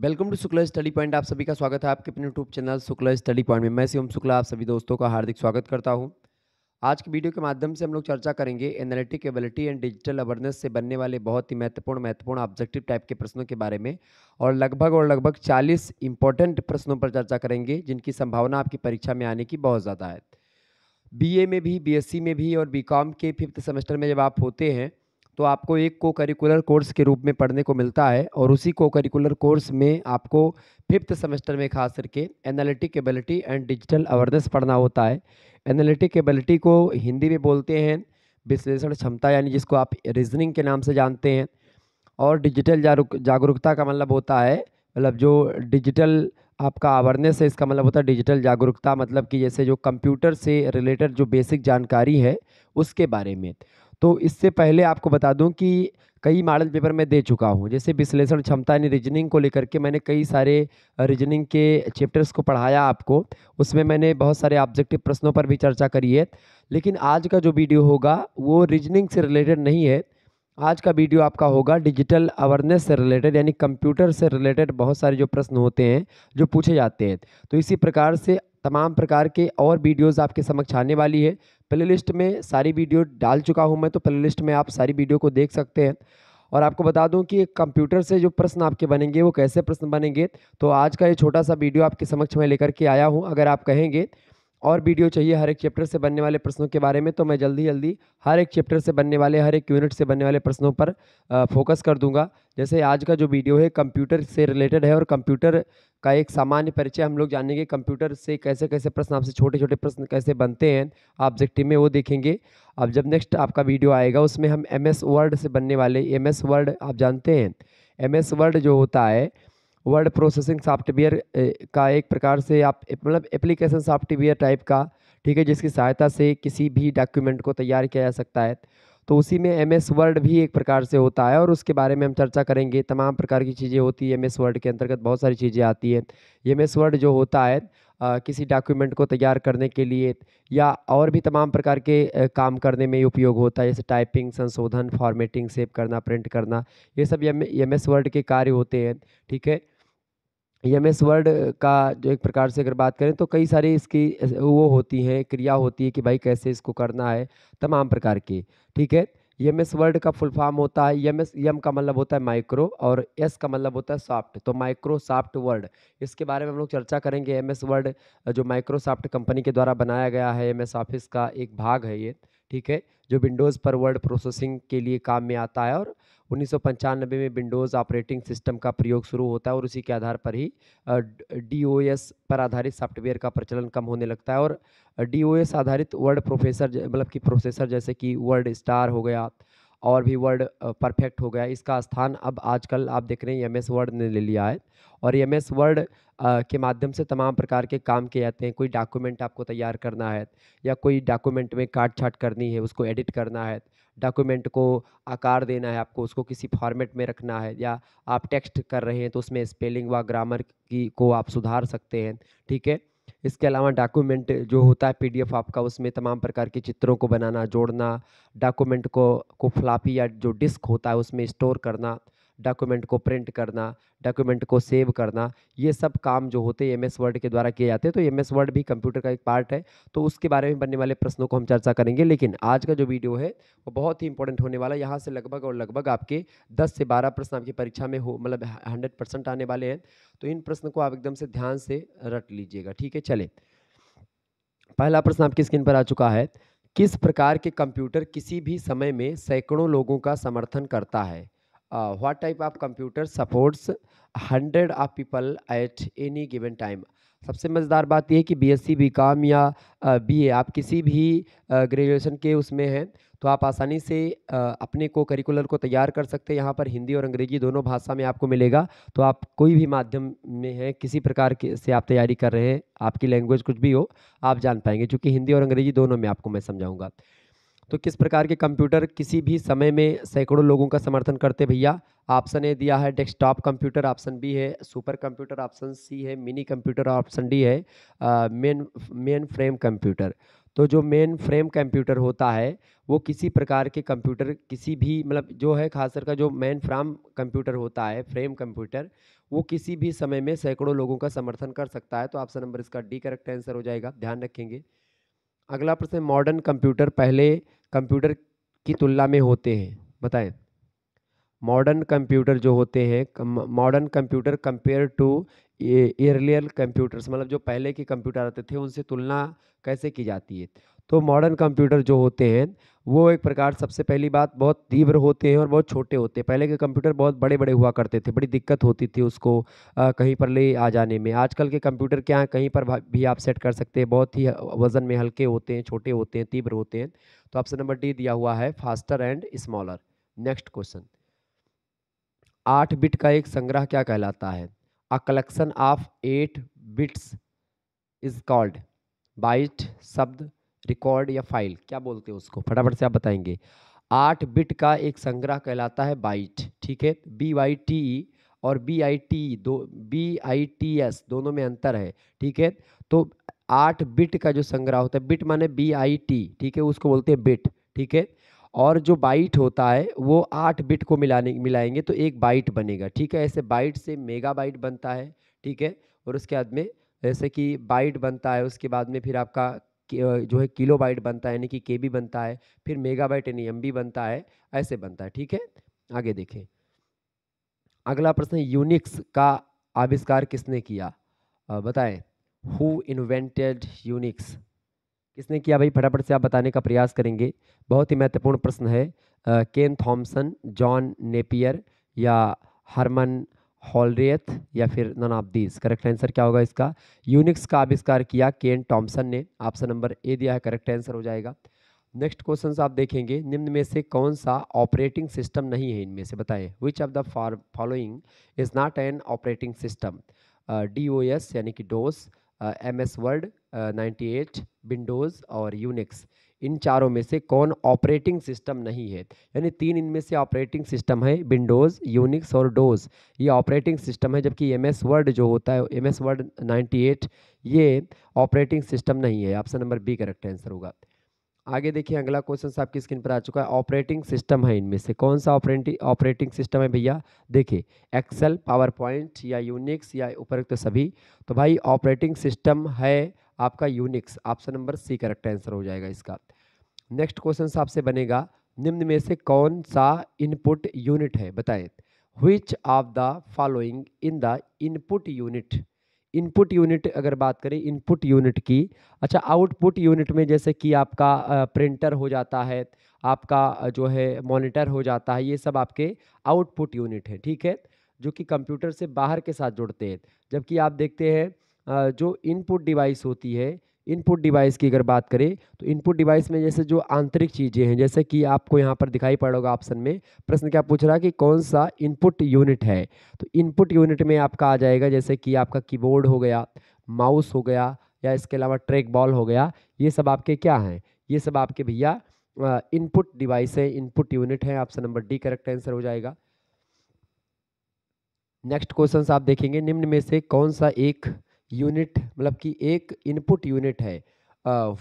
welcome to Shukla study point आप सभी का स्वागत है आपके अपने YouTube channel Shukla study point में मैं शिवम शुक्ला आप सभी दोस्तों का हार्दिक स्वागत करता हूं आज की वीडियो के माध्यम से हम लोग चर्चा करेंगे analytic ability and digital awareness से बनने वाले बहुत ही महत्वपूर्ण महत्वपूर्ण ऑब्जेक्टिव टाइप के प्रश्नों के बारे में और लगभग और लगभग चालीस इंपॉर्टेंट प्रश्नों पर चर्चा करेंगे जिनकी संभावना आपकी परीक्षा में आने की बहुत ज़्यादा है बी में भी बी में भी और बी के फिफ्थ सेमेस्टर में जब आप होते हैं तो आपको एक को करिकुलर कोर्स के रूप में पढ़ने को मिलता है और उसी को करिकुलर कोर्स में आपको फिफ्थ सेमेस्टर में खास करके analytic ability and digital awareness पढ़ना होता है एनालिटिक एबिलिटी को हिंदी में बोलते हैं विश्लेषण क्षमता यानी जिसको आप रीजनिंग के नाम से जानते हैं और डिजिटल जागरूकता का मतलब होता है मतलब जो डिजिटल आपका अवेयरनेस है इसका मतलब होता है डिजिटल जागरूकता मतलब कि जैसे जो कंप्यूटर से रिलेटेड जो बेसिक जानकारी है उसके बारे में तो इससे पहले आपको बता दूं कि कई मॉडल पेपर मैं दे चुका हूं जैसे विश्लेषण क्षमता यानी रीजनिंग को लेकर के मैंने कई सारे रीजनिंग के चैप्टर्स को पढ़ाया आपको उसमें मैंने बहुत सारे ऑब्जेक्टिव प्रश्नों पर भी चर्चा करी है लेकिन आज का जो वीडियो होगा वो रीजनिंग से रिलेटेड नहीं है आज का वीडियो आपका होगा डिजिटल अवेयरनेस से रिलेटेड यानी कंप्यूटर से रिलेटेड बहुत सारे जो प्रश्न होते हैं जो पूछे जाते हैं तो इसी प्रकार से तमाम प्रकार के और वीडियोस आपके समक्ष आने वाली है प्ले लिस्ट में सारी वीडियो डाल चुका हूं मैं तो प्ले लिस्ट में आप सारी वीडियो को देख सकते हैं और आपको बता दूं कि कंप्यूटर से जो प्रश्न आपके बनेंगे वो कैसे प्रश्न बनेंगे तो आज का ये छोटा सा वीडियो आपके समक्ष मैं लेकर के आया हूँ अगर आप कहेंगे और वीडियो चाहिए हर एक चैप्टर से बनने वाले प्रश्नों के बारे में तो मैं जल्दी जल्दी हर एक चैप्टर से बनने वाले हर एक यूनिट से बनने वाले प्रश्नों पर फोकस कर दूंगा जैसे आज का जो वीडियो है कंप्यूटर से रिलेटेड है और कंप्यूटर का एक सामान्य परिचय हम लोग जानेंगे कंप्यूटर से कैसे कैसे प्रश्न आपसे छोटे छोटे प्रश्न कैसे बनते हैं ऑब्जेक्टिव में वो देखेंगे अब जब नेक्स्ट आपका वीडियो आएगा उसमें हम एम एस वर्ड से बनने वाले एम एस वर्ड आप जानते हैं एम एस वर्ड जो होता है वर्ड प्रोसेसिंग सॉफ्टवेयर का एक प्रकार से आप मतलब एप्लीकेशन सॉफ्टवेयर टाइप का ठीक है जिसकी सहायता से किसी भी डॉक्यूमेंट को तैयार किया जा सकता है तो उसी में एम एस वर्ड भी एक प्रकार से होता है और उसके बारे में हम चर्चा करेंगे तमाम प्रकार की चीज़ें होती है एम एस वर्ड के अंतर्गत बहुत सारी चीज़ें आती है एम एस वर्ड जो होता है आ, किसी डॉक्यूमेंट को तैयार करने के लिए या और भी तमाम प्रकार के आ, काम करने में उपयोग होता है जैसे टाइपिंग संशोधन फॉर्मेटिंग सेव करना प्रिंट करना ये सब एम एस वर्ड के कार्य होते हैं ठीक है एम एस वर्ड का जो एक प्रकार से अगर बात करें तो कई सारी इसकी वो होती हैं क्रिया होती है कि भाई कैसे इसको करना है तमाम प्रकार की ठीक है एम एस वर्ड का फुल फॉर्म होता है एम एस यम का मतलब होता है माइक्रो और एस का मतलब होता है सॉफ्ट तो माइक्रोसॉफ्ट वर्ड इसके बारे में हम लोग चर्चा करेंगे एम एस वर्ड जो माइक्रोसॉफ्ट कंपनी के द्वारा बनाया गया है एम एस ऑफिस का एक भाग है ये ठीक है जो विंडोज़ पर वर्ड प्रोसेसिंग के लिए काम में आता है और उन्नीस में विंडोज़ ऑपरेटिंग सिस्टम का प्रयोग शुरू होता है और उसी के आधार पर ही डी पर आधारित सॉफ्टवेयर का प्रचलन कम होने लगता है और डी आधारित वर्ड प्रोफेसर मतलब कि प्रोसेसर जैसे कि वर्ड स्टार हो गया और भी वर्ड परफेक्ट हो गया इसका स्थान अब आजकल आप देख रहे हैं एम एस वर्ड ने ले लिया है और एम एस वर्ड के माध्यम से तमाम प्रकार के काम किए जाते हैं कोई डॉक्यूमेंट आपको तैयार करना है या कोई डॉक्यूमेंट में काट छाट करनी है उसको एडिट करना है डॉक्यूमेंट को आकार देना है आपको उसको किसी फॉर्मेट में रखना है या आप टेक्स्ट कर रहे हैं तो उसमें स्पेलिंग व ग्रामर की को आप सुधार सकते हैं ठीक है इसके अलावा डॉक्यूमेंट जो होता है पीडीएफ आपका उसमें तमाम प्रकार के चित्रों को बनाना जोड़ना डॉक्यूमेंट को को फ्लापी या जो डिस्क होता है उसमें स्टोर करना डॉक्यूमेंट को प्रिंट करना डॉक्यूमेंट को सेव करना ये सब काम जो होते हैं एम एस वर्ड के द्वारा किए जाते हैं तो एम एस वर्ड भी कंप्यूटर का एक पार्ट है तो उसके बारे में बनने वाले प्रश्नों को हम चर्चा करेंगे लेकिन आज का जो वीडियो है वो बहुत ही इंपॉर्टेंट होने वाला है यहाँ से लगभग और लगभग आपके दस से बारह प्रश्न आपकी परीक्षा में हो मतलब हंड्रेड आने वाले हैं तो इन प्रश्न को आप एकदम से ध्यान से रट लीजिएगा ठीक है चले पहला प्रश्न आपकी स्क्रीन पर आ चुका है किस प्रकार के कंप्यूटर किसी भी समय में सैकड़ों लोगों का समर्थन करता है what type of computer supports hundred of people at any given time सबसे मज़ेदार बात यह है कि बी एस सी बी काम या बी uh, ए आप किसी भी ग्रेजुएशन uh, के उसमें हैं तो आप आसानी से uh, अपने को करिकुलर को तैयार कर सकते हैं यहाँ पर हिंदी और अंग्रेजी दोनों भाषा में आपको मिलेगा तो आप कोई भी माध्यम में हैं किसी प्रकार के से आप तैयारी कर रहे हैं आपकी लैंग्वेज कुछ भी हो आप जान पाएंगे क्योंकि हिंदी और अंग्रेजी दोनों में आपको मैं समझाऊँगा तो किस प्रकार के कंप्यूटर किसी भी समय में सैकड़ों लोगों का समर्थन करते भैया ऑप्शन ए दिया है डेस्कटॉप कंप्यूटर ऑप्शन बी है सुपर कंप्यूटर ऑप्शन सी है मिनी कंप्यूटर ऑप्शन डी है मेन मेन फ्रेम कंप्यूटर तो जो मेन फ्रेम कंप्यूटर होता है वो किसी प्रकार के कंप्यूटर किसी भी मतलब जो है खासकर का जो मेन फ्राम कंप्यूटर होता है फ्रेम कंप्यूटर वो किसी भी समय में सैकड़ों लोगों का समर्थन कर सकता है तो ऑप्शन नंबर इसका डी करेक्ट आंसर हो जाएगा ध्यान रखेंगे अगला प्रश्न मॉडर्न कंप्यूटर पहले कंप्यूटर की तुलना में होते हैं बताएं मॉडर्न कंप्यूटर जो होते हैं modern computer compare to earlier computers मतलब जो पहले के कंप्यूटर आते थे उनसे तुलना कैसे की जाती है तो मॉडर्न कंप्यूटर जो होते हैं वो एक प्रकार सबसे पहली बात बहुत तीव्र होते हैं और बहुत छोटे होते हैं पहले के कंप्यूटर बहुत बड़े बड़े हुआ करते थे बड़ी दिक्कत होती थी उसको आ, कहीं पर ले आ जाने में आजकल के कंप्यूटर क्या है कहीं पर भी आप सेट कर सकते हैं बहुत ही वज़न में हल्के होते हैं छोटे होते हैं तीव्र होते हैं तो ऑप्शन नंबर डी दिया हुआ है faster and smaller next question आठ बिट का एक संग्रह क्या कहलाता है a collection of eight bits is called byte शब्द रिकॉर्ड या फाइल क्या बोलते हैं उसको फटाफट से आप बताएंगे आठ बिट का एक संग्रह कहलाता है बाइट ठीक है बी वाई टी ई और बी आई टी दो बी आई टी एस दोनों में अंतर है ठीक है तो आठ बिट का जो संग्रह होता है बिट माने बी आई टी ठीक है उसको बोलते हैं बिट ठीक है और जो बाइट होता है वो आठ बिट को मिलाने मिलाएंगे तो एक बाइट बनेगा ठीक है ऐसे बाइट से मेगा बाइट बनता है ठीक है और उसके बाद में जैसे कि बाइट बनता है उसके बाद में फिर आपका जो है किलो बाइट बनता है यानी कि के बनता है फिर मेगा बाइट यानी एम बनता है ऐसे बनता है ठीक है आगे देखें अगला प्रश्न यूनिक्स का आविष्कार किसने किया बताएं हु इन्वेंटेड यूनिक्स किसने किया भाई फटाफट से आप बताने का प्रयास करेंगे बहुत ही महत्वपूर्ण प्रश्न है केन थॉमसन जॉन नेपियर या हरमन हॉलरेथ या फिर none of these correct answer क्या होगा इसका यूनिक्स का आविष्कार किया केन टॉम्सन ने ऑप्शन नंबर ए दिया है करेक्ट आंसर हो जाएगा नेक्स्ट क्वेश्चन आप देखेंगे निम्न में से कौन सा ऑपरेटिंग सिस्टम नहीं है इनमें से बताएं which of the following is not an operating system D O S यानी कि DOS M S Word ninety eight Windows और यूनिक्स इन चारों में से कौन ऑपरेटिंग सिस्टम नहीं है यानी तीन इनमें से ऑपरेटिंग सिस्टम है विंडोज़ यूनिक्स और डोज ये ऑपरेटिंग सिस्टम है जबकि एम एस वर्ड जो होता है M S Word ninety eight ये ऑपरेटिंग सिस्टम नहीं है option number B correct answer होगा आगे देखिए अगला क्वेश्चन आपकी स्क्रीन पर आ चुका है ऑपरेटिंग सिस्टम है इनमें से कौन सा ऑपरेटिंग ऑपरेटिंग सिस्टम है भैया देखिए एक्सेल पावर पॉइंट या यूनिक्स या उपरोक्त तो सभी तो भाई ऑपरेटिंग सिस्टम है आपका Unix option number C correct answer हो जाएगा इसका नेक्स्ट क्वेश्चन आपसे बनेगा निम्न में से कौन सा इनपुट यूनिट है बताएं which of the following in the input unit input unit अगर बात करें इनपुट यूनिट की अच्छा आउटपुट यूनिट में जैसे कि आपका प्रिंटर हो जाता है आपका जो है मॉनिटर हो जाता है ये सब आपके आउटपुट यूनिट है ठीक है जो कि कंप्यूटर से बाहर के साथ जुड़ते हैं जबकि आप देखते हैं जो इनपुट डिवाइस होती है इनपुट डिवाइस की अगर बात करें तो इनपुट डिवाइस में जैसे जो आंतरिक चीज़ें हैं जैसे कि आपको यहाँ पर दिखाई पड़ ऑप्शन में प्रश्न क्या पूछ रहा है कि कौन सा इनपुट यूनिट है तो इनपुट यूनिट में आपका आ जाएगा जैसे कि आपका कीबोर्ड हो गया माउस हो गया या इसके अलावा ट्रैक बॉल हो गया ये सब आपके क्या हैं ये सब आपके भैया इनपुट डिवाइस है इनपुट यूनिट है option number D correct answer हो जाएगा नेक्स्ट क्वेश्चन आप देखेंगे निम्न में से कौन सा एक यूनिट मतलब कि एक इनपुट यूनिट है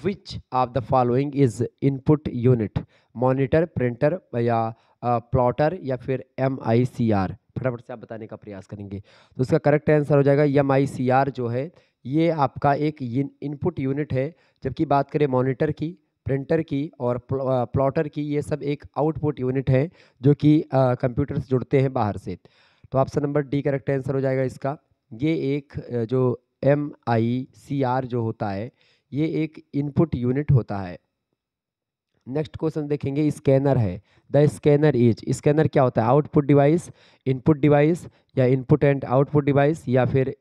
which of the following is input unit monitor printer या प्लॉटर या फिर एम आई सी आर फटाफट से आप बताने का प्रयास करेंगे तो इसका करेक्ट आंसर हो जाएगा एम आई सी आर जो है ये आपका एक इनपुट यूनिट है जबकि बात करें मॉनिटर की प्रिंटर की और प्लॉटर की ये सब एक आउटपुट यूनिट है जो कि कंप्यूटर से जुड़ते हैं बाहर से तो option number D correct answer हो जाएगा इसका ये एक जो एम आई सी आर जो होता है ये एक इनपुट यूनिट होता है नेक्स्ट क्वेश्चन देखेंगे स्कैनर है द स्कैनर इज स्कैनर क्या होता है आउटपुट डिवाइस इनपुट डिवाइस या इनपुट एंड आउटपुट डिवाइस या फिर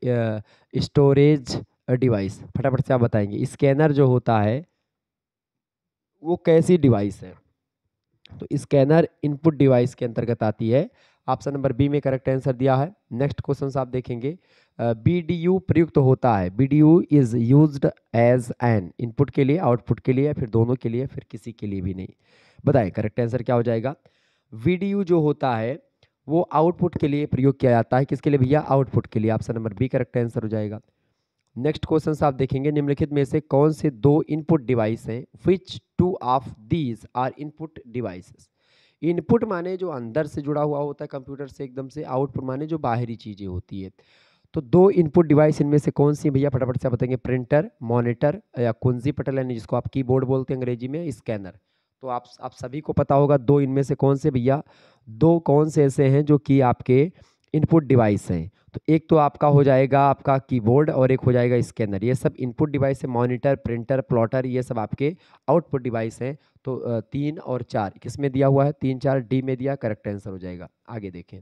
स्टोरेज डिवाइस फटाफट से आप बताएंगे स्कैनर जो होता है वो कैसी डिवाइस है तो स्कैनर इनपुट डिवाइस के अंतर्गत आती है ऑप्शन नंबर बी में करेक्ट आंसर दिया है नेक्स्ट क्वेश्चन आप देखेंगे बी डी यू प्रयुक्त होता है V D U is used as an input के लिए आउटपुट के लिए फिर दोनों के लिए फिर किसी के लिए भी नहीं बताए करेक्ट आंसर क्या हो जाएगा वी डी यू जो होता है वो आउटपुट के लिए प्रयोग किया जाता है किसके लिए भैया आउटपुट के लिए option number B correct answer हो जाएगा नेक्स्ट क्वेश्चन आप देखेंगे निम्नलिखित में से कौन से दो इनपुट डिवाइस हैं which two of these are input devices input माने जो अंदर से जुड़ा हुआ होता है कंप्यूटर से एकदम से आउटपुट माने जो बाहरी चीज़ें होती है तो दो इनपुट डिवाइस इनमें से कौन सी भैया फटाफट से बताएंगे प्रिंटर मॉनिटर या कुंजी पटल यानी जिसको आप कीबोर्ड बोलते हैं अंग्रेजी में स्कैनर तो आप आप सभी को पता होगा दो इनमें से कौन से भैया दो कौन से ऐसे हैं जो कि आपके इनपुट डिवाइस हैं तो एक तो आपका हो जाएगा आपका कीबोर्ड और एक हो जाएगा स्कैनर ये सब इनपुट डिवाइस है मॉनिटर प्रिंटर प्लॉटर ये सब आपके आउटपुट डिवाइस हैं तो तीन और चार किस में दिया हुआ है तीन चार डी में दिया करेक्ट आंसर हो जाएगा आगे देखें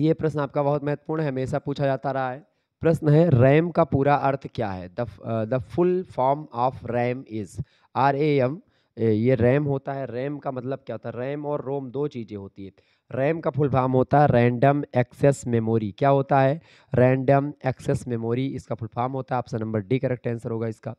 ये प्रश्न आपका बहुत महत्वपूर्ण है हमेशा पूछा जाता रहा है प्रश्न है रैम का पूरा अर्थ क्या है the full form of RAM is R A M ये रैम होता है रैम का मतलब क्या होता है रैम और रोम दो चीज़ें होती है रैम का फुल फॉर्म होता है रैंडम एक्सेस मेमोरी क्या होता है रैंडम एक्सेस मेमोरी इसका फुल फॉर्म होता है option number D correct answer होगा इसका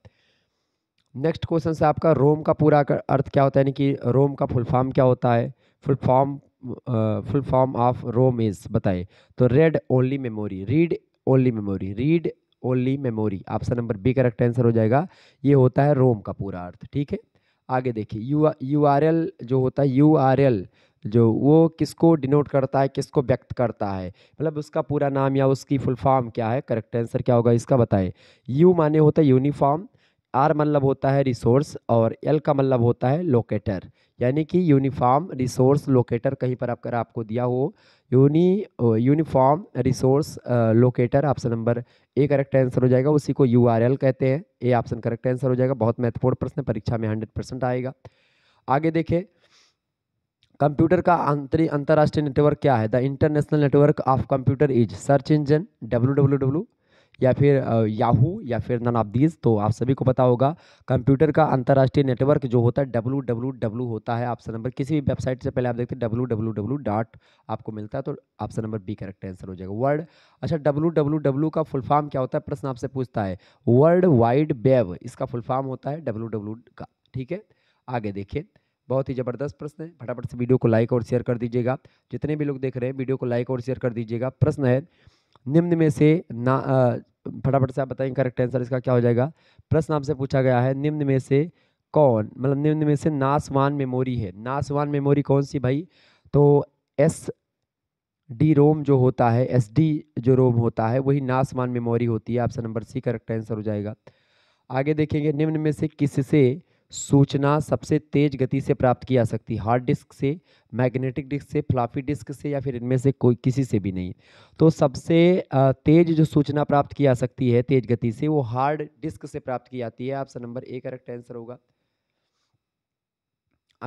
नेक्स्ट क्वेश्चन से आपका रोम का पूरा अर्थ क्या होता है यानी कि रोम का फुल फॉर्म क्या होता है full form full form of ROM is बताए तो read only memory read only memory read only memory option number B correct answer हो जाएगा ये होता है रोम का पूरा अर्थ ठीक है आगे देखिए यू यू आर एल जो होता है यू आर एल जो वो किसको डिनोट करता है किसको व्यक्त करता है मतलब उसका पूरा नाम या उसकी फुल फॉर्म क्या है करेक्ट आंसर क्या होगा इसका बताएं यू माने होता है यूनिफॉर्म आर मतलब होता है रिसोर्स और एल का मतलब होता है लोकेटर यानी कि यूनिफॉर्म रिसोर्स लोकेटर कहीं पर अगर आपको दिया हो uni uniform resource locator option number A correct answer हो जाएगा उसी को यू कहते हैं ए ऑप्शन करेक्ट आंसर हो जाएगा बहुत महत्वपूर्ण प्रश्न परीक्षा में हंड्रेड परसेंट आएगा आगे देखें कंप्यूटर का आंतरिक अंतर्राष्ट्रीय नेटवर्क क्या है the international network of computer is search engine W W W या फिर याहू या फिर नन ऑफ दीज तो आप सभी को पता होगा कंप्यूटर का अंतर्राष्ट्रीय नेटवर्क जो होता है डब्लू डब्लू डब्लू होता है ऑप्शन नंबर किसी भी वेबसाइट से पहले आप देखते हैं डब्लू डब्लू डब्लू डॉट आपको मिलता है तो option number B correct answer हो जाएगा वर्ल्ड अच्छा डब्लू डब्लू डब्लू का फुल फॉर्म क्या होता है प्रश्न आपसे पूछता है वर्ल्ड वाइड वेब इसका फुल फॉर्म होता है डब्लू डब्लू का ठीक है आगे देखिए बहुत ही ज़बरदस्त प्रश्न है फटाफट से वीडियो को लाइक और शेयर कर दीजिएगा जितने भी लोग देख रहे हैं वीडियो को लाइक और शेयर कर दीजिएगा प्रश्न है निम्न में से ना फटाफट से आप बताएंगे करेक्ट आंसर इसका क्या हो जाएगा प्रश्न आपसे पूछा गया है निम्न में से कौन मतलब निम्न में से नासवान मेमोरी है नासवान मेमोरी कौन सी भाई तो एस डी रोम जो होता है एस डी जो रोम होता है वही नासवान मेमोरी होती है option number C correct answer हो जाएगा आगे देखेंगे निम्न में से किससे सूचना सबसे तेज़ गति से प्राप्त की जा सकती है हार्ड डिस्क से मैग्नेटिक डिस्क से फ्लाफी डिस्क से या फिर इनमें से कोई किसी से भी नहीं तो सबसे तेज़ जो सूचना प्राप्त की जा सकती है तेज़ गति से वो हार्ड डिस्क से प्राप्त की जाती है आपसे नंबर ए करेक्ट आंसर होगा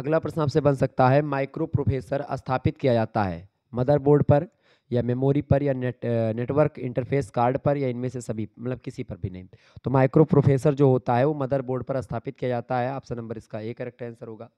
अगला प्रश्न आपसे बन सकता है माइक्रो प्रोफेसर स्थापित किया जाता है मदरबोर्ड पर या मेमोरी पर या नेट नेटवर्क इंटरफेस कार्ड पर या इनमें से सभी मतलब किसी पर भी नहीं तो माइक्रो प्रोफेसर जो होता है वो मदरबोर्ड पर स्थापित किया जाता है ऑप्शन नंबर इसका ए करेक्ट आंसर होगा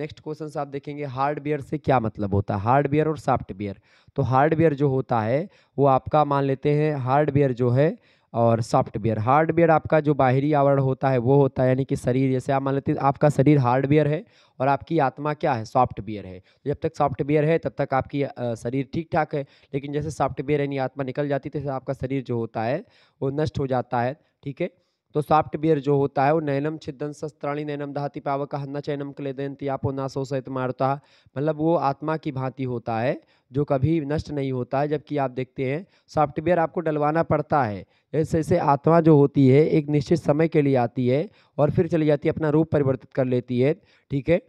नेक्स्ट क्वेश्चन आप देखेंगे हार्डवेयर से क्या मतलब होता है हार्डवेयर और सॉफ्टवेयर तो हार्डवेयर जो होता है वो आपका मान लेते हैं हार्डवेयर जो है और सॉफ्टवेयर हार्डवेयर आपका जो बाहरी आवरण होता है वो होता है यानी कि शरीर जैसे आप मान लेते हैं आपका शरीर हार्डवेयर है और आपकी आत्मा क्या है सॉफ्टवेयर है तो जब तक सॉफ्टवेयर है तब तक आपकी शरीर ठीक ठाक है लेकिन जैसे सॉफ्टवेयर यानी आत्मा निकल जाती है तो आपका शरीर जो होता है वो नष्ट हो जाता है ठीक है तो सॉफ्टवेयर जो होता है वो नैनम छिदन शस्त्राणी नैनम धाति पावक हन्ना चैनम क्लेदयंती आपो नाशो सहित मारता मतलब वो आत्मा की भांति होता है जो कभी नष्ट नहीं होता है जबकि आप देखते हैं सॉफ्टवेयर आपको डलवाना पड़ता है ऐसे ऐसे आत्मा जो होती है एक निश्चित समय के लिए आती है और फिर चली जाती है अपना रूप परिवर्तित कर लेती है ठीक है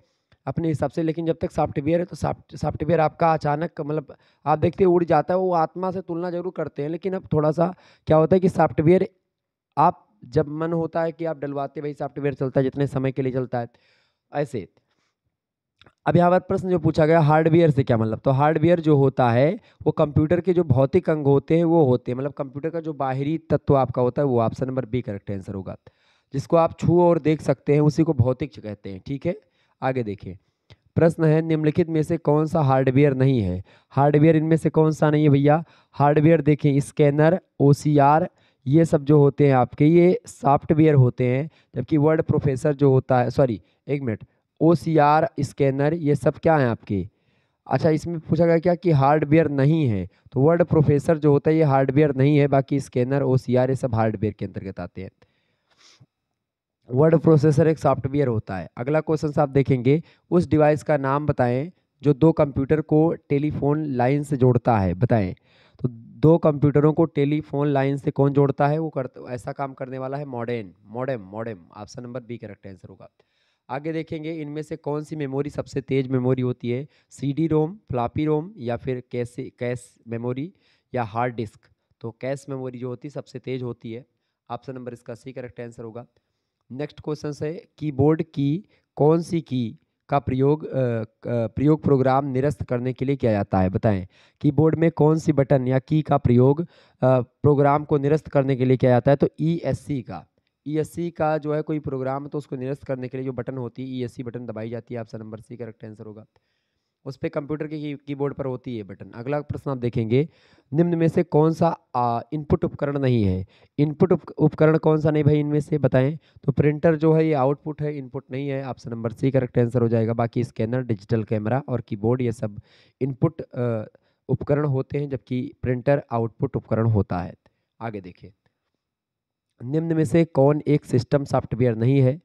अपने हिसाब से लेकिन जब तक सॉफ्टवेयर है तो सॉफ्टवेयर आपका अचानक मतलब आप देखते उड़ जाता है वो आत्मा से तुलना जरूर करते हैं लेकिन अब थोड़ा सा क्या होता है कि सॉफ्टवेयर आप जब मन होता है कि आप डलवाते भाई सॉफ्टवेयर चलता है जितने समय के लिए चलता है ऐसे अब यहाँ पर प्रश्न जो पूछा गया हार्डवेयर से क्या मतलब तो हार्डवेयर जो होता है वो कंप्यूटर के जो भौतिक अंग होते हैं वो होते हैं मतलब कंप्यूटर का जो बाहरी तत्व आपका होता है वो option number B correct answer होगा जिसको आप छू और देख सकते हैं उसी को भौतिक कहते हैं ठीक है आगे देखिए प्रश्न है निम्नलिखित में से कौन सा हार्डवेयर नहीं है हार्डवेयर इनमें से कौन सा नहीं है भैया हार्डवेयर देखें स्कैनर ओ सी आर ये सब जो होते हैं आपके ये सॉफ्टवेयर होते हैं जबकि वर्ड प्रोफेसर जो होता है सॉरी एक minute O C R scanner ये सब क्या हैं आपके अच्छा इसमें पूछा गया क्या कि हार्डवेयर नहीं है तो वर्ड प्रोफेसर जो होता है ये हार्डवेयर नहीं है बाकी स्कैनर ओ सी आर ये सब हार्डवेयर के अंतर्गत आते हैं वर्ड प्रोसेसर एक सॉफ्टवेयर होता है अगला क्वेश्चन आप देखेंगे उस डिवाइस का नाम बताएं जो दो कंप्यूटर को टेलीफोन लाइन से जोड़ता है बताएं दो कंप्यूटरों को टेलीफोन लाइन से कौन जोड़ता है वो कर ऐसा काम करने वाला है modern modem modem option number B correct answer होगा आगे देखेंगे इनमें से कौन सी मेमोरी सबसे तेज़ मेमोरी होती है सीडी रोम फ्लापी रोम या फिर कैसे कैश मेमोरी या हार्ड डिस्क तो कैश मेमोरी जो होती है सबसे तेज़ होती है ऑप्शन नंबर इसका सी करेक्ट आंसर होगा नेक्स्ट क्वेश्चन है कीबोर्ड की कौन सी की का प्रयोग प्रयोग प्रोग्राम निरस्त करने के लिए किया जाता है बताएं कीबोर्ड में कौन सी बटन या की का प्रयोग प्रोग्राम को निरस्त करने के लिए किया जाता है तो ई एस सी का ई एस सी का जो है कोई प्रोग्राम तो उसको निरस्त करने के लिए जो बटन होती है ई एस सी बटन दबाई जाती है आपसे नंबर सी करेक्ट आंसर होगा उस पर कंप्यूटर के कीबोर्ड पर होती है बटन अगला प्रश्न आप देखेंगे निम्न में से कौन सा इनपुट उपकरण नहीं है इनपुट उपकरण कौन सा नहीं भाई इनमें से बताएं तो प्रिंटर जो है ये आउटपुट है इनपुट नहीं है option number C correct answer हो जाएगा बाकी स्कैनर डिजिटल कैमरा और कीबोर्ड ये सब इनपुट उपकरण होते हैं जबकि प्रिंटर आउटपुट उपकरण होता है आगे देखिए निम्न में से कौन एक सिस्टम सॉफ्टवेयर नहीं है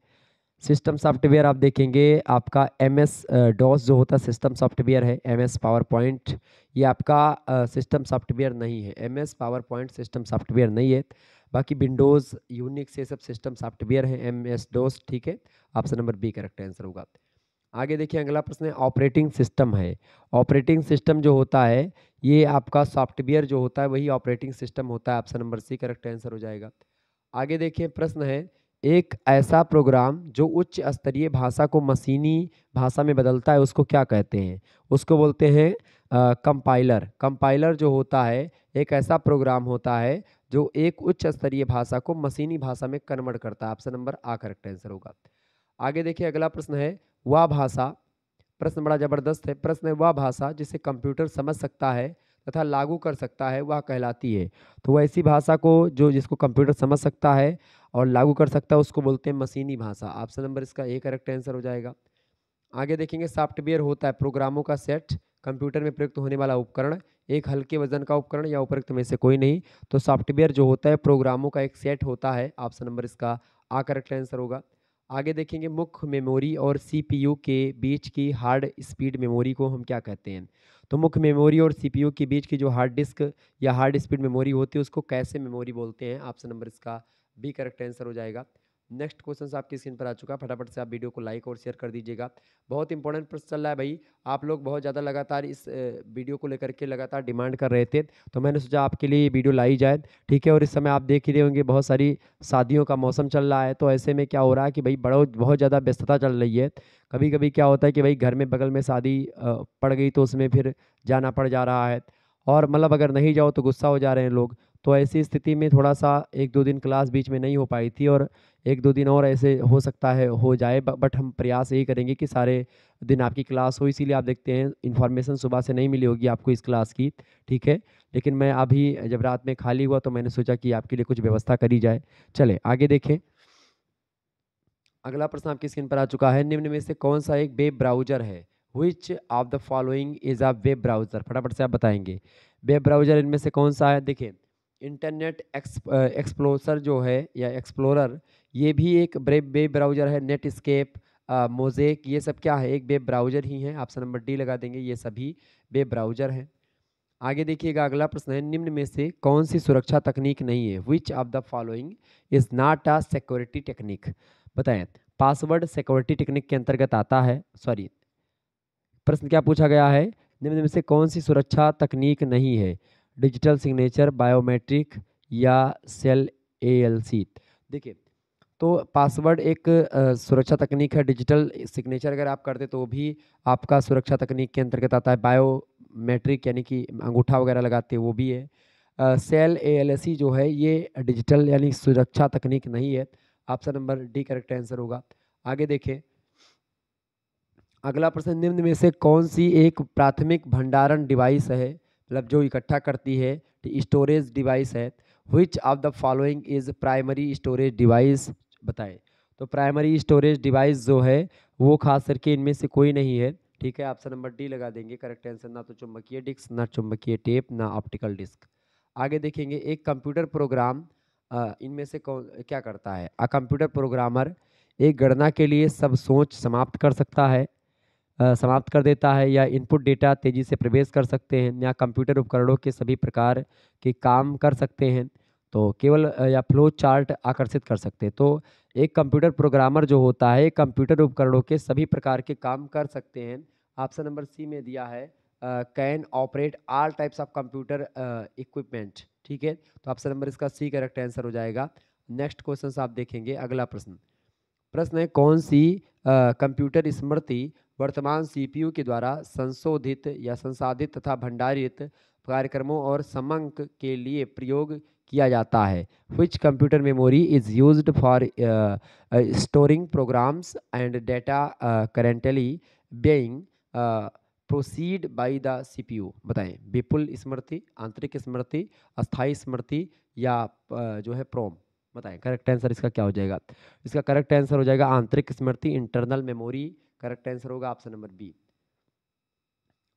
सिस्टम सॉफ्टवेयर आप देखेंगे आपका एम एस डॉस जो होता है सिस्टम सॉफ्टवेयर है एम एस पावर पॉइंट ये आपका सिस्टम सॉफ्टवेयर नहीं है M S PowerPoint system software नहीं है बाकी विंडोज़ यूनिक्स ये सब सिस्टम सॉफ्टवेयर है एम एस डोस ठीक है option number B correct answer होगा आगे देखिए अगला प्रश्न है ऑपरेटिंग सिस्टम है ऑपरेटिंग सिस्टम जो होता है ये आपका सॉफ्टवेयर जो होता है वही ऑपरेटिंग सिस्टम होता है option number C correct answer हो जाएगा आगे देखिए प्रश्न है एक ऐसा प्रोग्राम जो उच्च स्तरीय भाषा को मशीनी भाषा में बदलता है उसको क्या कहते हैं उसको बोलते हैं कंपाइलर कंपाइलर जो होता है एक ऐसा प्रोग्राम होता है जो एक उच्च स्तरीय भाषा को मशीनी भाषा में कन्वर्ट करता है option number A correct answer होगा आगे देखिए अगला प्रश्न है वह भाषा प्रश्न बड़ा ज़बरदस्त है प्रश्न है वह भाषा जिसे कंप्यूटर समझ सकता है तथा लागू कर सकता है वह कहलाती है तो वह ऐसी भाषा को जो जिसको कंप्यूटर समझ सकता है और लागू कर सकता है उसको बोलते हैं मशीनी भाषा ऑप्शन नंबर इसका ए करेक्ट आंसर हो जाएगा आगे देखेंगे सॉफ्टवेयर होता है प्रोग्रामों का सेट कंप्यूटर में प्रयुक्त होने वाला उपकरण एक हल्के वजन का उपकरण या उपयुक्त में से कोई नहीं तो सॉफ्टवेयर जो होता है प्रोग्रामों का एक सेट होता है ऑप्शन नंबर इसका आ करेक्ट आंसर होगा आगे देखेंगे मुख्य मेमोरी और सीपीयू के बीच की हार्ड स्पीड मेमोरी को हम क्या कहते हैं तो मुख्य मेमोरी और सीपीयू के बीच की जो हार्ड डिस्क या हार्ड स्पीड मेमोरी होती है उसको कैसे मेमोरी बोलते हैं ऑप्शन नंबर इसका बी करेक्ट आंसर हो जाएगा नेक्स्ट क्वेश्चन आपकी स्क्रीन पर आ चुका है फटाफट से आप वीडियो को लाइक और शेयर कर दीजिएगा बहुत इंपॉर्टेंट प्रश्न चल रहा है भाई आप लोग बहुत ज़्यादा लगातार इस वीडियो को लेकर के लगातार डिमांड कर रहे थे तो मैंने सोचा आपके लिए वीडियो लाई जाए ठीक है और इस समय आप देख ही रहे होंगे बहुत सारी शादियों का मौसम चल रहा है तो ऐसे में क्या हो रहा है कि भाई बड़ो बहुत ज़्यादा व्यस्तता चल रही है कभी कभी क्या होता है कि भाई घर में बगल में शादी पड़ गई तो उसमें फिर जाना पड़ जा रहा है और मतलब अगर नहीं जाओ तो गुस्सा हो जा रहे हैं लोग तो ऐसी स्थिति में थोड़ा सा एक दो दिन क्लास बीच में नहीं हो पाई थी और एक दो दिन और ऐसे हो सकता है हो जाए बट हम प्रयास यही करेंगे कि सारे दिन आपकी क्लास हो इसीलिए आप देखते हैं इन्फॉर्मेशन सुबह से नहीं मिली होगी आपको इस क्लास की ठीक है लेकिन मैं अभी जब रात में खाली हुआ तो मैंने सोचा कि आपके लिए कुछ व्यवस्था करी जाए चले आगे देखें अगला प्रश्न आपकी स्क्रीन पर आ चुका है निम्न में से कौन सा एक वेब ब्राउज़र है which of the following is a web browser फटाफट से आप बताएंगे वेब ब्राउज़र इनमें से कौन सा है देखें इंटरनेट एक्सप्लोसर जो है या एक्सप्लोरर ये भी एक ब्रेब वेब ब्राउज़र है नेटस्केप मोजेक ये सब क्या है एक वेब ब्राउज़र ही है ऑप्शन नंबर डी लगा देंगे ये सभी वेब ब्राउज़र हैं आगे देखिएगा अगला प्रश्न है निम्न में से कौन सी सुरक्षा तकनीक नहीं है which of the following is not a security technique बताएं पासवर्ड सिक्योरिटी टेक्निक के अंतर्गत आता है सॉरी प्रश्न क्या पूछा गया है निम्न में से कौन सी सुरक्षा तकनीक नहीं है डिजिटल सिग्नेचर बायोमेट्रिक या सेल एएलसी देखिए तो पासवर्ड एक सुरक्षा तकनीक है डिजिटल सिग्नेचर अगर आप करते तो भी आपका सुरक्षा तकनीक के अंतर्गत आता है बायोमेट्रिक यानी कि अंगूठा वगैरह लगाते वो भी है सेल एएलसी जो है ये डिजिटल यानी सुरक्षा तकनीक नहीं है option number D correct answer होगा आगे देखें अगला प्रश्न निम्न में से कौन सी एक प्राथमिक भंडारण डिवाइस है मतलब जो इकट्ठा करती है स्टोरेज तो डिवाइस है which of the following is primary storage device बताएं तो प्राइमरी स्टोरेज डिवाइस जो है वो खास करके इनमें से कोई नहीं है ठीक है ऑप्शन नंबर डी लगा देंगे करेक्ट आंसर ना तो चुंबकीय डिस्क ना चुंबकीय टेप ना ऑप्टिकल डिस्क आगे देखेंगे एक कंप्यूटर प्रोग्राम इनमें से कौन क्या करता है अ कंप्यूटर प्रोग्रामर एक गणना के लिए सब सोच समाप्त कर सकता है समाप्त कर देता है या इनपुट डेटा तेज़ी से प्रवेश कर सकते हैं या कंप्यूटर उपकरणों के सभी प्रकार के काम कर सकते हैं तो केवल या फ्लो चार्ट आकर्षित कर सकते हैं तो एक कंप्यूटर प्रोग्रामर जो होता है कंप्यूटर उपकरणों के सभी प्रकार के काम कर सकते हैं ऑप्शन नंबर सी में दिया है can operate all types of computer equipment ठीक है तो ऑप्शन नंबर इसका सी करेक्ट आंसर हो जाएगा नेक्स्ट क्वेश्चन आप देखेंगे अगला प्रश्न प्रश्न है कौन सी कंप्यूटर स्मृति वर्तमान सीपीयू के द्वारा संशोधित या संसाधित तथा भंडारित कार्यक्रमों और समंक के लिए प्रयोग किया जाता है which computer memory is use for storing programs and data currently being proceed by the CPU बताएं विपुल स्मृति आंतरिक स्मृति अस्थाई स्मृति या uh, जो है प्रोम बताएं करेक्ट आंसर इसका क्या हो जाएगा इसका करेक्ट आंसर हो जाएगा आंतरिक स्मृति इंटरनल मेमोरी करेक्ट आंसर होगा ऑप्शन नंबर बी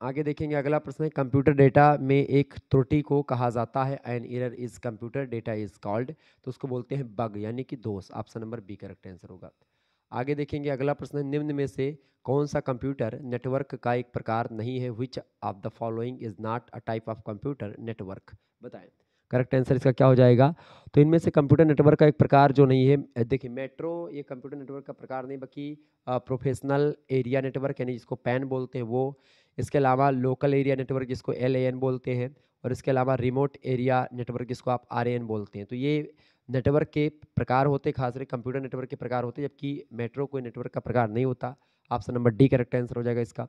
आगे देखेंगे अगला प्रश्न है कंप्यूटर डेटा में एक त्रुटि को कहा जाता है an error is computer data is called तो उसको बोलते हैं बग यानी कि दोष option number B correct answer होगा आगे देखेंगे अगला प्रश्न है निम्न में से कौन सा कंप्यूटर नेटवर्क का एक प्रकार नहीं है which of the following is not a type of computer network बताएं करेक्ट आंसर इसका क्या हो जाएगा तो इनमें से कंप्यूटर नेटवर्क का एक प्रकार जो नहीं है देखिए मेट्रो ये कंप्यूटर नेटवर्क का प्रकार नहीं बल्कि प्रोफेशनल एरिया नेटवर्क यानी जिसको पैन बोलते हैं वो इसके अलावा लोकल एरिया नेटवर्क जिसको एल बोलते हैं और इसके अलावा रिमोट एरिया नेटवर्क जिसको आप आर बोलते हैं तो ये नेटवर्क के प्रकार होते खास करके कंप्यूटर नेटवर्क के प्रकार होते जबकि मेट्रो कोई नेटवर्क का प्रकार नहीं होता option number D correct answer हो जाएगा इसका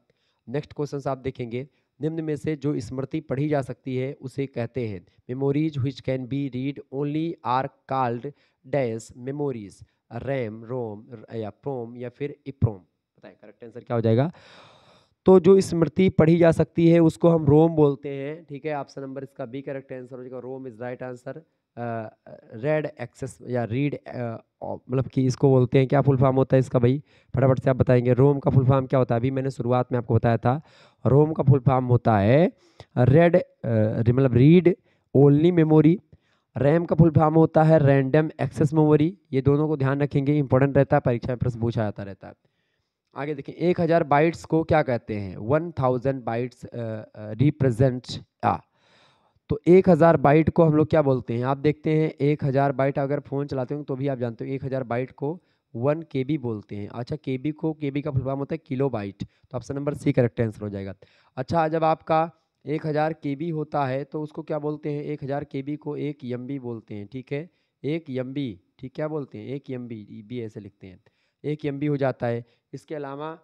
नेक्स्ट क्वेश्चन आप देखेंगे निम्न में से जो स्मृति पढ़ी जा सकती है उसे कहते हैं memories which can be read only are called dash memories RAM ROM या प्रोम या फिर इप्रोम बताए करेक्ट आंसर क्या हो जाएगा तो जो स्मृति पढ़ी जा सकती है उसको हम रोम बोलते हैं ठीक है ऑप्शन नंबर इसका बी करेक्ट आंसर हो जाएगा ROM is right answer read access या रीड मतलब कि इसको बोलते हैं क्या फुल फॉर्म होता है इसका भाई फटाफट से आप बताएंगे रोम का फुल फॉर्म क्या होता है अभी मैंने शुरुआत में आपको बताया था रोम का फुल फॉर्म होता है रेड मतलब रीड ओनली मेमोरी रैम का फुल फॉर्म होता है रैंडम एक्सेस मेमोरी ये दोनों को ध्यान रखेंगे इंपॉर्टेंट रहता है परीक्षा में प्रश्न पूछा जाता रहता है आगे देखें एक हज़ार बाइट्स को क्या कहते हैं वन थाउजेंड बाइट्स रिप्रजेंट तो एक हज़ार बाइट को हम लोग क्या बोलते हैं आप देखते हैं एक हज़ार बाइट अगर फ़ोन चलाते हो तो भी आप जानते हो एक हज़ार बाइट को वन के बी बोलते हैं अच्छा के बी को के बी का फुल होता है किलो बाइट तो option number C correct answer हो जाएगा अच्छा जब आपका एक हज़ार के बी होता है तो उसको क्या बोलते हैं एक हज़ार के बी को एक यम बी बोलते हैं ठीक है एक यम बी ठीक क्या बोलते हैं एक यम बी बी ऐसे लिखते हैं एक एम हो जाता है इसके अलावा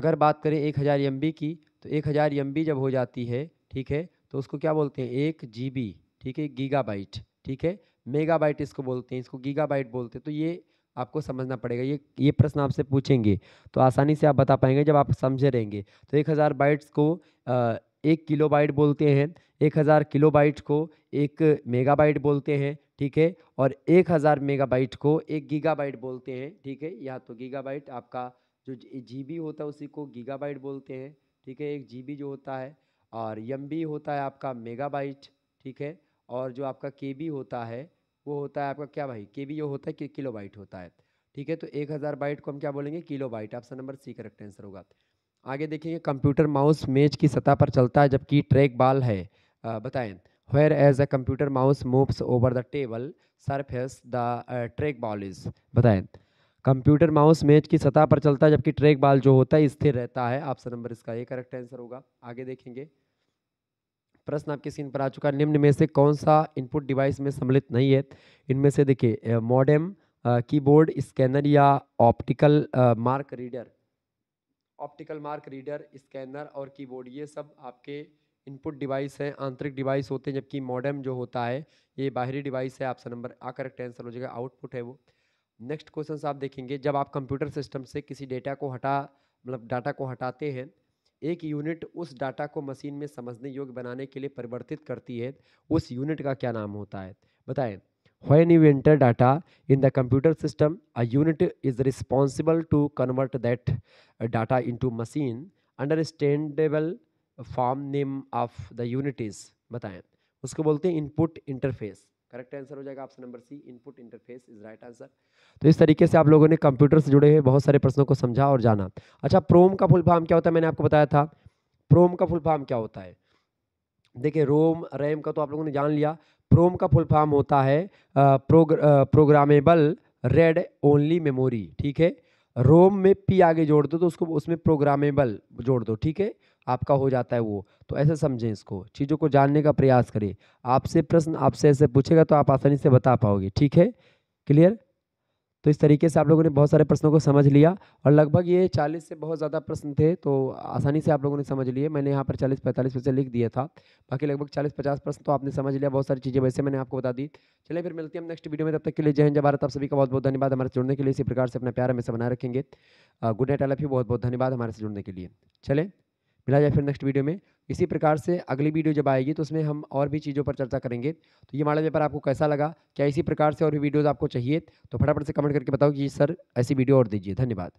अगर बात करें एक हज़ार एम की तो एक हज़ार एम जब हो जाती है ठीक है तो उसको क्या बोलते हैं एक जी बी ठीक है गीगाबाइट ठीक है मेगाबाइट इसको बोलते हैं इसको गीगाबाइट बोलते हैं तो ये आपको समझना पड़ेगा ये ये प्रश्न आपसे पूछेंगे तो आसानी से आप बता पाएंगे जब आप समझे रहेंगे तो एक हज़ार बाइट्स को आ, एक किलो बाइट बोलते हैं एक हज़ार किलो बाइट को एक मेगा बाइट बोलते हैं ठीक है और एक हज़ार मेगा बाइट को एक गीगा बाइट बोलते हैं ठीक है या तो गीगा बाइट आपका जो जी बी होता है उसी को गीगा बाइट बोलते हैं ठीक है एक जी बी जो होता है और यम बी होता है आपका मेगाबाइट ठीक है और जो आपका के बी होता है वो होता है आपका क्या भाई के बी जो होता है कि किलो बाइट होता है ठीक है तो एक हज़ार बाइट को हम क्या बोलेंगे kilobyte option number C correct answer होगा आगे देखेंगे कंप्यूटर माउस मेज की सतह पर चलता है जबकि ट्रैक बॉल है बताएं whereas a computer mouse moves over the table surface the trackball is बताएं कंप्यूटर माउस मेज की सतह पर चलता है जबकि ट्रैक बाल जो होता है स्थिर रहता है ऑप्शन नंबर इसका ये करेक्ट आंसर होगा आगे देखेंगे प्रश्न आपके स्क्रीन पर आ चुका है निम्न में से कौन सा इनपुट डिवाइस में सम्मिलित नहीं है इनमें से देखिए मॉडेम कीबोर्ड स्कैनर या optical mark reader optical mark reader scanner और कीबोर्ड ये सब आपके इनपुट डिवाइस हैं आंतरिक डिवाइस होते हैं जबकि मॉडर्म जो होता है ये बाहरी डिवाइस है option number A correct answer हो जाएगा आउटपुट है वो नेक्स्ट क्वेश्चन आप देखेंगे जब आप कंप्यूटर सिस्टम से किसी डेटा को हटा मतलब डाटा को हटाते हैं एक यूनिट उस डाटा को मशीन में समझने योग्य बनाने के लिए परिवर्तित करती है उस यूनिट का क्या नाम होता है बताएं you you data in the computer system a unit is responsible to convert that data into machine understandable form name of the unit is बताएं उसको बोलते हैं इनपुट इंटरफेस करेक्ट आंसर हो जाएगा option number C input interface is right answer तो इस तरीके से आप लोगों ने कंप्यूटर से जुड़े हुए बहुत सारे प्रश्नों को समझा और जाना अच्छा प्रोम का फुल फॉर्म क्या होता है मैंने आपको बताया था प्रोम का फुल फॉर्म क्या होता है देखिए रोम रैम का तो आप लोगों ने जान लिया प्रोम का फुल फॉर्म होता है प्रोग्रामेबल रेड ओनली मेमोरी ठीक है रोम में पी आगे जोड़ दो तो उसको उसमें प्रोग्रामेबल जोड़ दो ठीक है आपका हो जाता है वो तो ऐसे समझें इसको चीज़ों को जानने का प्रयास करें आपसे प्रश्न आपसे ऐसे पूछेगा तो आप आसानी से बता पाओगे ठीक है क्लियर तो इस तरीके से आप लोगों ने बहुत सारे प्रश्नों को समझ लिया और लगभग ये चालीस से बहुत ज़्यादा प्रश्न थे तो आसानी से आप लोगों ने समझ लिए मैंने यहाँ पर चालीस पैंतालीस पैसे लिख दिया था बाकी लगभग चालीस पचास प्रश्न तो आपने समझ लिया बहुत सारी चीज़ें वैसे मैंने आपको बता दी चलिए फिर मिलती हम नेक्स्ट वीडियो में तब तक के लिए जय हिंद जय भारत आप सभी का बहुत बहुत धन्यवाद हमारे जुड़ने के लिए इसी प्रकार से अपना प्यार से बनाए रखेंगे गुड नाइट आई बहुत बहुत धन्यवाद हमारे से जुड़ने के लिए चले मिला जाए फिर नेक्स्ट वीडियो में इसी प्रकार से अगली वीडियो जब आएगी तो उसमें हम और भी चीज़ों पर चर्चा करेंगे तो ये मॉडल पेपर आपको कैसा लगा क्या इसी प्रकार से और भी वीडियोज़ आपको चाहिए तो फटाफट से कमेंट करके बताओ कि सर ऐसी वीडियो और दीजिए धन्यवाद